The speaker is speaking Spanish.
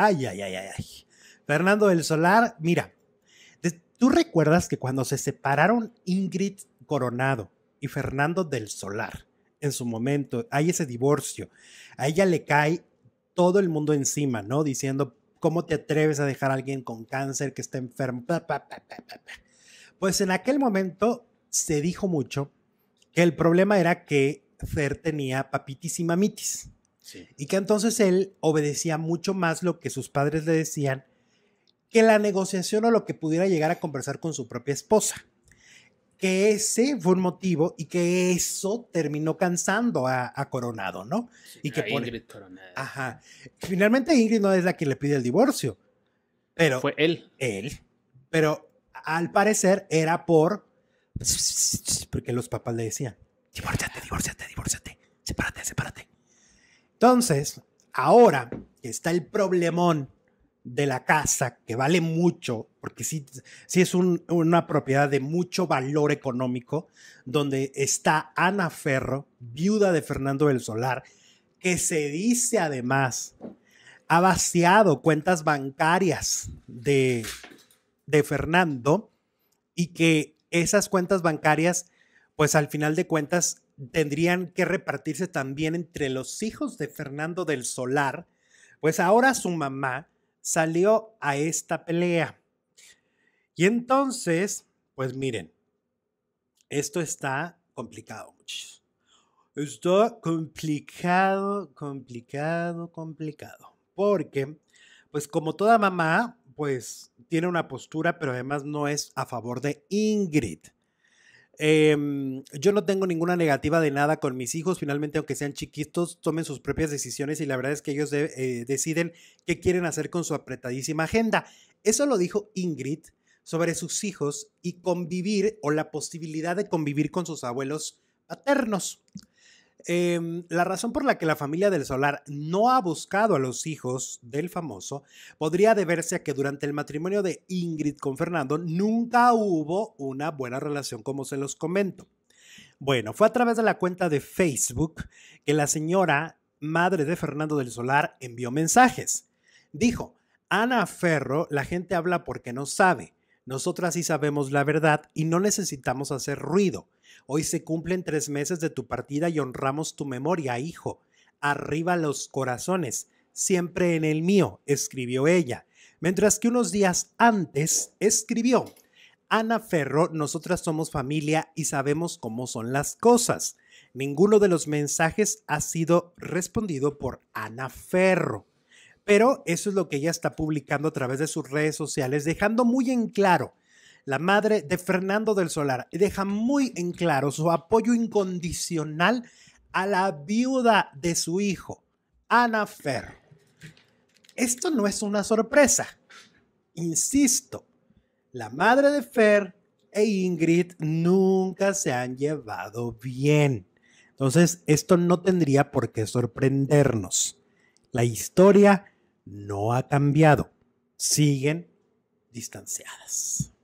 Ay, ay, ay, ay, ay. Fernando del Solar, mira, tú recuerdas que cuando se separaron Ingrid Coronado y Fernando del Solar, en su momento, hay ese divorcio, a ella le cae todo el mundo encima, ¿no? Diciendo, ¿cómo te atreves a dejar a alguien con cáncer que está enfermo? Pues en aquel momento se dijo mucho que el problema era que Fer tenía papitis y mamitis. Y que entonces él obedecía mucho más lo que sus padres le decían que la negociación o lo que pudiera llegar a conversar con su propia esposa. Que ese fue un motivo y que eso terminó cansando a, Coronado, ¿no? y que Finalmente Ingrid no es la que le pide el divorcio. Pero fue él. Él. Pero al parecer era por pues, porque los papás le decían, divórciate, divórciate, divórciate, sepárate, sepárate. Entonces, ahora está el problemón de la casa, que vale mucho, porque sí, es una propiedad de mucho valor económico, donde está Ana Ferro, viuda de Fernando del Solar, que se dice además ha vaciado cuentas bancarias de, de Fernando y que esas cuentas bancarias, pues al final de cuentas, tendrían que repartirse también entre los hijos de Fernando del Solar, pues ahora su mamá salió a esta pelea. Y entonces, pues miren, esto está complicado, muchachos. Está complicado, complicado, complicado. Porque, pues como toda mamá, pues tiene una postura, pero además no es a favor de Ingrid. Em, yo no tengo ninguna negativa de nada con mis hijos. Finalmente, aunque sean chiquitos, tomen sus propias decisiones y la verdad es que ellos eh, deciden qué quieren hacer con su apretadísima agenda. Eso lo dijo Ingrid sobre sus hijos y convivir o la posibilidad de convivir con sus abuelos paternos. Em, la razón por la que la familia del Solar no ha buscado a los hijos del famoso podría deberse a que durante el matrimonio de Ingrid con Fernando nunca hubo una buena relación como se los comento. Bueno, fue a través de la cuenta de Facebook que la señora, madre de Fernando del Solar, envió mensajes. Dijo, Ana Ferro, la gente habla porque no sabe. Nosotras sí sabemos la verdad y no necesitamos hacer ruido. Hoy se cumplen tres meses de tu partida y honramos tu memoria, hijo. Arriba los corazones, siempre en el mío, escribió ella. Mientras que unos días antes escribió, Ana Ferro, nosotras somos familia y sabemos cómo son las cosas. Ninguno de los mensajes ha sido respondido por Ana Ferro. Pero eso es lo que ella está publicando a través de sus redes sociales, dejando muy en claro la madre de Fernando del Solar, deja muy en claro su apoyo incondicional a la viuda de su hijo, Ana Fer. Esto no es una sorpresa. Insisto, la madre de Fer e Ingrid nunca se han llevado bien. Entonces, esto no tendría por qué sorprendernos. La historia no ha cambiado. Siguen distanciadas.